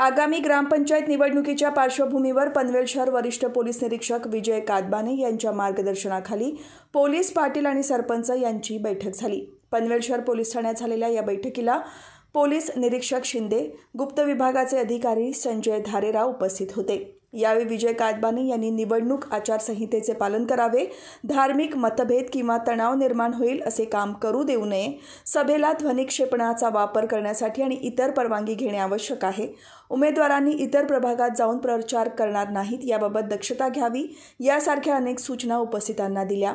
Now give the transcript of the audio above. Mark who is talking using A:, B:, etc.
A: आगामी ग्रामपंचायत निवडणुकीच्या पार्श्वभूमीवर पनवेल शहर वरिष्ठ पोलीस निरीक्षक विजय कादबाने यांच्या मार्गदर्शनाखाली पोलीस पाटील आणि सरपंच यांची बैठक झाली पनवेल शहर पोलीस ठाण्यात झालेल्या या बैठकीला पोलीस निरीक्षक शिंदे गुप्त विभागाचे अधिकारी संजय धारेराव उपस्थित होते यावेळी विजय कादबाने यांनी निवडणूक आचारसंहितेचे पालन करावे धार्मिक मतभेद किंवा तणाव निर्माण होईल असे काम करू देऊ नये सभेला ध्वनिक्षेपणाचा वापर करण्यासाठी आणि इतर परवानगी घेणे आवश्यक आहे उमेदवारांनी इतर प्रभागात जाऊन प्रचार करणार नाहीत याबाबत दक्षता घ्यावी यासारख्या अनेक सूचना उपस्थितांना दिल्या